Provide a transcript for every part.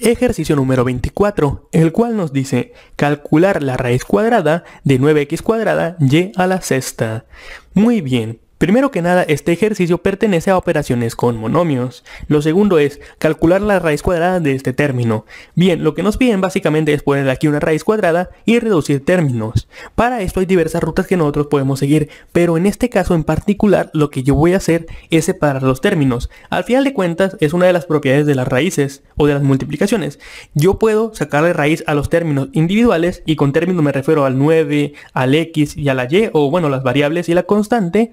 Ejercicio número 24, el cual nos dice calcular la raíz cuadrada de 9x cuadrada y a la sexta. Muy bien, Primero que nada, este ejercicio pertenece a operaciones con monomios. Lo segundo es calcular la raíz cuadrada de este término. Bien, lo que nos piden básicamente es poner aquí una raíz cuadrada y reducir términos. Para esto hay diversas rutas que nosotros podemos seguir, pero en este caso en particular lo que yo voy a hacer es separar los términos. Al final de cuentas es una de las propiedades de las raíces o de las multiplicaciones. Yo puedo sacarle raíz a los términos individuales y con términos me refiero al 9, al x y a la y o bueno las variables y la constante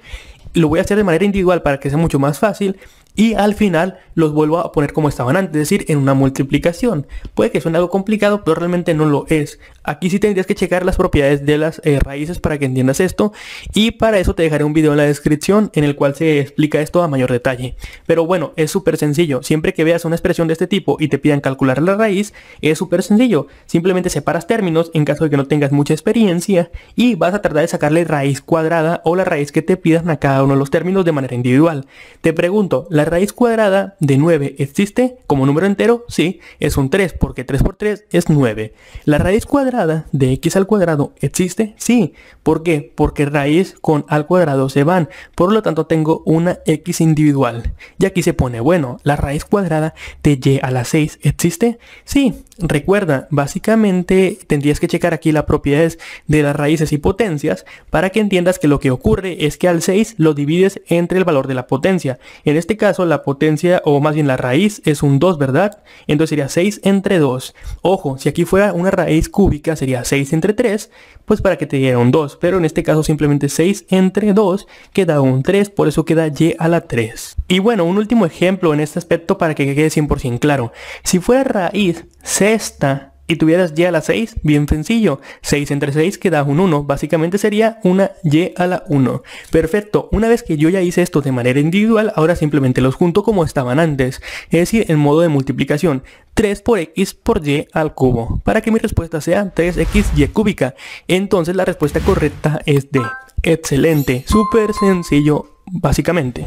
lo voy a hacer de manera individual para que sea mucho más fácil y al final los vuelvo a poner como estaban antes, es decir, en una multiplicación. Puede que suene algo complicado, pero realmente no lo es. Aquí sí tendrías que checar las propiedades de las eh, raíces para que entiendas esto y para eso te dejaré un video en la descripción en el cual se explica esto a mayor detalle. Pero bueno, es súper sencillo. Siempre que veas una expresión de este tipo y te pidan calcular la raíz, es súper sencillo. Simplemente separas términos en caso de que no tengas mucha experiencia y vas a tratar de sacarle raíz cuadrada o la raíz que te pidan a cada uno de los términos de manera individual. Te pregunto, ¿la raíz cuadrada de 9 existe como número entero, sí, es un 3 porque 3 por 3 es 9. La raíz cuadrada de x al cuadrado existe, sí. ¿Por qué? Porque raíz con al cuadrado se van, por lo tanto tengo una x individual. Y aquí se pone, bueno, la raíz cuadrada de y a la 6 existe, sí. Recuerda, básicamente tendrías que checar aquí las propiedades de las raíces y potencias para que entiendas que lo que ocurre es que al 6 lo divides entre el valor de la potencia. En este caso la potencia o más bien la raíz es un 2, ¿verdad? Entonces sería 6 entre 2. Ojo, si aquí fuera una raíz cúbica sería 6 entre 3, pues para que te diera un 2, pero en este caso simplemente 6 entre 2 queda un 3, por eso queda y a la 3. Y bueno, un último ejemplo en este aspecto para que quede 100% claro. Si fuera raíz esta y tuvieras y a la 6, bien sencillo. 6 entre 6 queda un 1. Básicamente sería una y a la 1. Perfecto. Una vez que yo ya hice esto de manera individual, ahora simplemente los junto como estaban antes. Es decir, en modo de multiplicación. 3 por x por y al cubo. Para que mi respuesta sea 3 y cúbica. Entonces la respuesta correcta es D. Excelente. Súper sencillo, básicamente.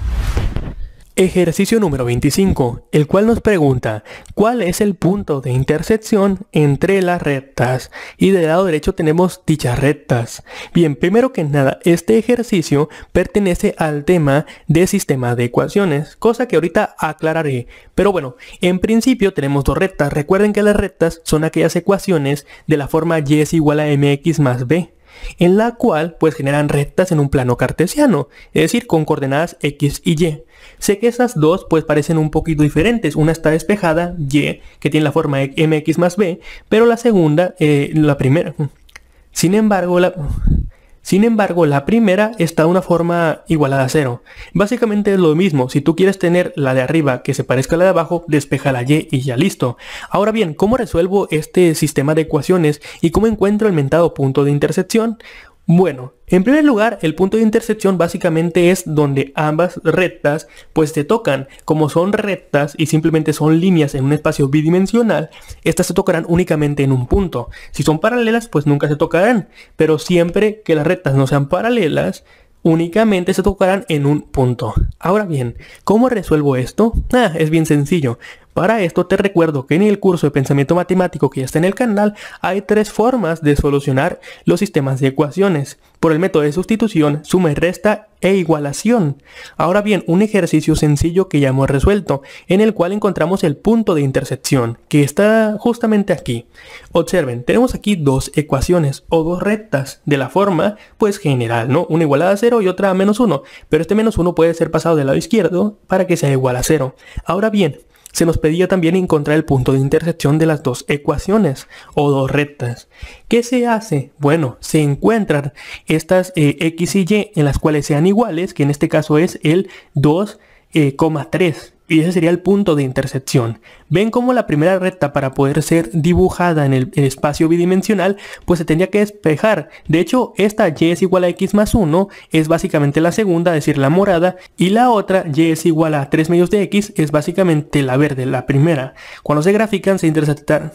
Ejercicio número 25, el cual nos pregunta cuál es el punto de intersección entre las rectas y del lado derecho tenemos dichas rectas. Bien, primero que nada, este ejercicio pertenece al tema de sistema de ecuaciones, cosa que ahorita aclararé. Pero bueno, en principio tenemos dos rectas. Recuerden que las rectas son aquellas ecuaciones de la forma y es igual a mx más b en la cual pues generan rectas en un plano cartesiano, es decir, con coordenadas x y y. Sé que esas dos pues parecen un poquito diferentes, una está despejada, y, que tiene la forma mx más b, pero la segunda, eh, la primera. Sin embargo, la... Sin embargo, la primera está de una forma igualada a cero. Básicamente es lo mismo, si tú quieres tener la de arriba que se parezca a la de abajo, despeja la y y ya listo. Ahora bien, ¿cómo resuelvo este sistema de ecuaciones y cómo encuentro el mentado punto de intersección? Bueno, en primer lugar, el punto de intersección básicamente es donde ambas rectas pues se tocan. Como son rectas y simplemente son líneas en un espacio bidimensional, estas se tocarán únicamente en un punto. Si son paralelas, pues nunca se tocarán. Pero siempre que las rectas no sean paralelas, únicamente se tocarán en un punto. Ahora bien, ¿cómo resuelvo esto? Ah, es bien sencillo. Para esto te recuerdo que en el curso de pensamiento matemático que ya está en el canal hay tres formas de solucionar los sistemas de ecuaciones por el método de sustitución, suma y resta e igualación. Ahora bien, un ejercicio sencillo que ya hemos resuelto, en el cual encontramos el punto de intersección, que está justamente aquí. Observen, tenemos aquí dos ecuaciones o dos rectas de la forma pues general, ¿no? Una igualada a 0 y otra a menos 1, pero este menos 1 puede ser pasado del lado izquierdo para que sea igual a 0. Ahora bien, se nos pedía también encontrar el punto de intersección de las dos ecuaciones o dos rectas. ¿Qué se hace? Bueno, se encuentran estas eh, x y y en las cuales sean iguales, que en este caso es el 2,3 y ese sería el punto de intersección. Ven cómo la primera recta para poder ser dibujada en el, espacio bidimensional, pues se tendría que despejar. De hecho, esta y es igual a x más 1 es básicamente la segunda, es decir, la morada, y la otra y es igual a 3 medios de x es básicamente la verde, la primera. Cuando se grafican se intersectan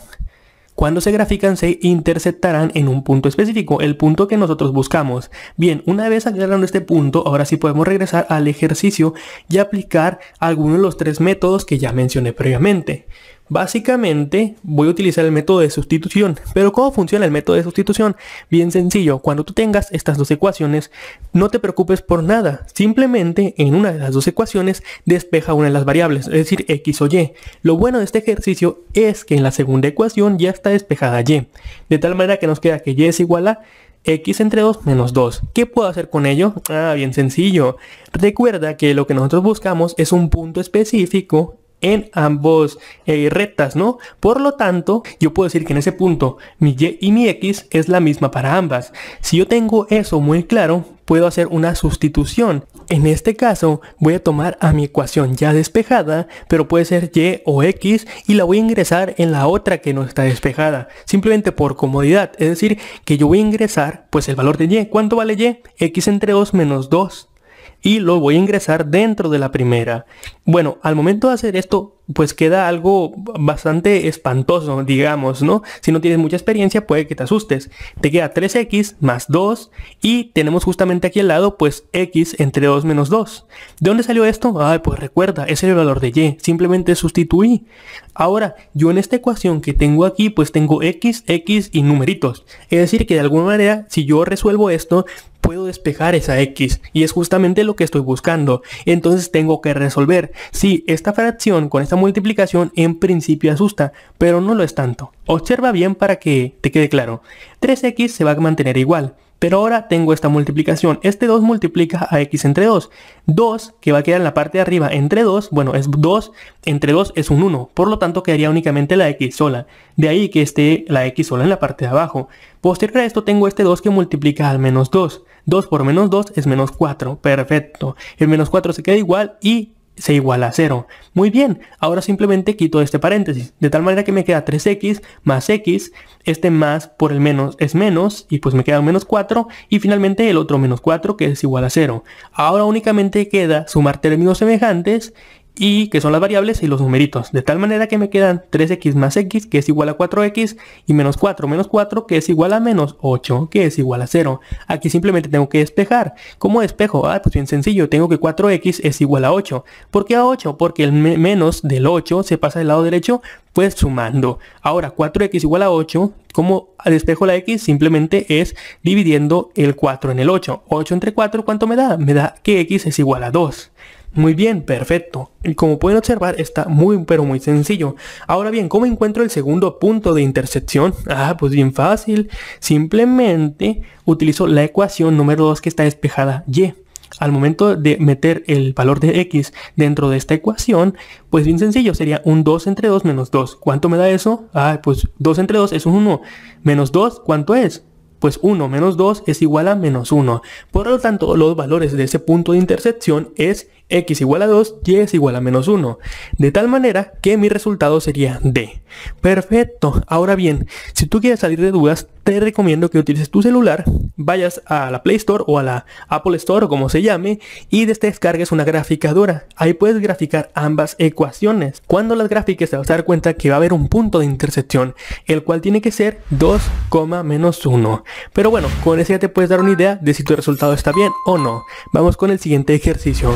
cuando se grafican se interceptarán en un punto específico, el punto que nosotros buscamos. Bien, una vez agarrando este punto, ahora sí podemos regresar al ejercicio y aplicar alguno de los tres métodos que ya mencioné previamente. Básicamente voy a utilizar el método de sustitución, pero ¿cómo funciona el método de sustitución? Bien sencillo, cuando tú tengas estas dos ecuaciones, no te preocupes por nada, simplemente en una de las dos ecuaciones despeja una de las variables, es decir, x o y. Lo bueno de este ejercicio es que en la segunda ecuación ya está despejada y, de tal manera que nos queda que y es igual a x entre 2 menos 2. ¿Qué puedo hacer con ello? Ah, bien sencillo. Recuerda que lo que nosotros buscamos es un punto específico en ambos eh, rectas, ¿no? Por lo tanto, yo puedo decir que en ese punto mi y y mi x es la misma para ambas. Si yo tengo eso muy claro, puedo hacer una sustitución. En este caso voy a tomar a mi ecuación ya despejada, pero puede ser y o x y la voy a ingresar en la otra que no está despejada, simplemente por comodidad. Es decir, que yo voy a ingresar pues el valor de y. ¿Cuánto vale y? x entre 2 menos 2 y lo voy a ingresar dentro de la primera. Bueno, al momento de hacer esto, pues queda algo bastante espantoso, digamos, ¿no? Si no tienes mucha experiencia, puede que te asustes. Te queda 3x más 2 y tenemos justamente aquí al lado, pues x entre 2 menos 2. ¿De dónde salió esto? Ay, pues recuerda, es el valor de y, simplemente sustituí. Ahora, yo en esta ecuación que tengo aquí, pues tengo x, x y numeritos. Es decir, que de alguna manera, si yo resuelvo esto, puedo despejar esa x y es justamente lo que estoy buscando. Entonces tengo que resolver si esta fracción con esta multiplicación en principio asusta, pero no lo es tanto. Observa bien para que te quede claro. 3x se va a mantener igual, pero ahora tengo esta multiplicación. Este 2 multiplica a x entre 2. 2, que va a quedar en la parte de arriba entre 2, bueno, es 2, entre 2 es un 1. Por lo tanto, quedaría únicamente la x sola. De ahí que esté la x sola en la parte de abajo. Posterior a esto tengo este 2 que multiplica al menos 2. 2 por menos 2 es menos 4. Perfecto. El menos 4 se queda igual y se iguala a 0. Muy bien, ahora simplemente quito este paréntesis, de tal manera que me queda 3x más x, este más por el menos es menos, y pues me queda menos 4, y finalmente el otro menos 4 que es igual a 0. Ahora únicamente queda sumar términos semejantes y que son las variables y los numeritos, de tal manera que me quedan 3x más x que es igual a 4x y menos 4 menos 4 que es igual a menos 8 que es igual a 0. Aquí simplemente tengo que despejar. ¿Cómo despejo? Ah, pues bien sencillo, tengo que 4x es igual a 8. ¿Por qué a 8? Porque el menos del 8 se pasa del lado derecho pues sumando. Ahora 4x igual a 8, ¿cómo despejo la x? Simplemente es dividiendo el 4 en el 8. 8 entre 4, ¿cuánto me da? Me da que x es igual a 2. Muy bien, perfecto. Y como pueden observar está muy pero muy sencillo. Ahora bien, ¿cómo encuentro el segundo punto de intersección? Ah, pues bien fácil. Simplemente utilizo la ecuación número 2 que está despejada y. Al momento de meter el valor de x dentro de esta ecuación, pues bien sencillo, sería un 2 entre 2 menos 2. ¿Cuánto me da eso? Ah, pues 2 entre 2 es un 1. Menos 2, ¿cuánto es? pues 1 menos 2 es igual a menos 1. Por lo tanto, los valores de ese punto de intersección es x igual a 2, y es igual a menos 1. De tal manera que mi resultado sería D. Perfecto. Ahora bien, si tú quieres salir de dudas, te recomiendo que utilices tu celular, vayas a la Play Store o a la Apple Store o como se llame, y descargues una graficadora. Ahí puedes graficar ambas ecuaciones. Cuando las grafiques te vas a dar cuenta que va a haber un punto de intersección, el cual tiene que ser 2, menos 1. Pero bueno, con eso ya te puedes dar una idea de si tu resultado está bien o no. Vamos con el siguiente ejercicio.